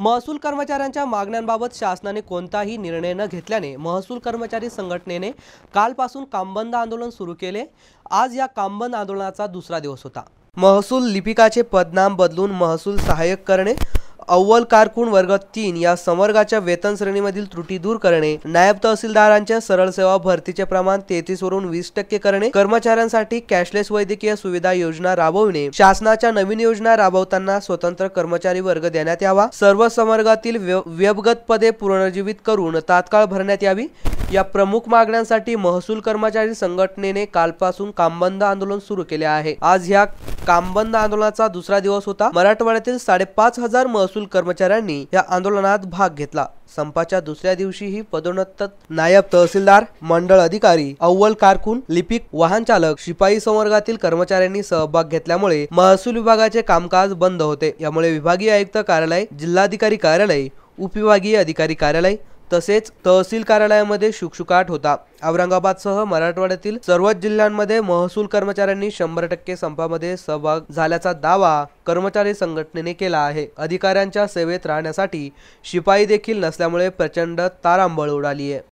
महसूल कर्मचाऱ्यांच्या मागण्यांबाबत शासनाने कोणताही निर्णय न घेतल्याने महसूल कर्मचारी संघटनेने कालपासून कामबंद आंदोलन सुरू केले आज या कामबंद आंदोलनाचा दुसरा दिवस होता महसूल लिपिकाचे पदनाम बदलून महसूल सहाय्यक करणे अव्वल कारकून वर्ग तीन या समर्गाच्या वेतन श्रेणीमधील त्रुटी दूर करणे नायब तहसीलदारांच्या सरळ सेवा भरतीचे प्रमाण तेहतीस वरून वीस टक्के करणे कर्मचाऱ्यांसाठी कॅशलेस वैद्यकीय सुविधा योजना राबवणे शासनाच्या नवीन योजना राबवताना स्वतंत्र कर्मचारी वर्ग देण्यात यावा सर्व संवर्गातील व्यवगत पदे पुनर्जीवित करून तात्काळ भरण्यात यावी या प्रमुख मागण्यांसाठी महसूल कर्मचारी संघटनेने कालपासून कामबंद आंदोलन सुरू केले आहे आज ह्या कामबंद आंदोलनाचा दुसरा दिवस होता मराठवाड्यातील साडेपाच हजार महसूल कर्मचाऱ्यांनी या आंदोलनात भाग घेतला संपाच्या दुसऱ्या दिवशीही पदोन्नत नायब तहसीलदार मंडळ अधिकारी अव्वल कारकून लिपिक वाहन चालक शिपाई संवर्गातील कर्मचाऱ्यांनी सहभाग घेतल्यामुळे महसूल विभागाचे कामकाज बंद होते यामुळे विभागीय आयुक्त कार्यालय जिल्हाधिकारी कार्यालय उपविभागीय अधिकारी कार्यालय तसेच तहसील कार्यालयामध्ये शुकशुकाट होता औरंगाबादसह मराठवाड्यातील सर्वच जिल्ह्यांमध्ये महसूल कर्मचाऱ्यांनी शंभर टक्के संपामध्ये सहभाग झाल्याचा दावा कर्मचारी संघटनेने केला आहे अधिकाऱ्यांच्या सेवेत राहण्यासाठी शिपाई देखील नसल्यामुळे प्रचंड तारांबळ उडाली आहे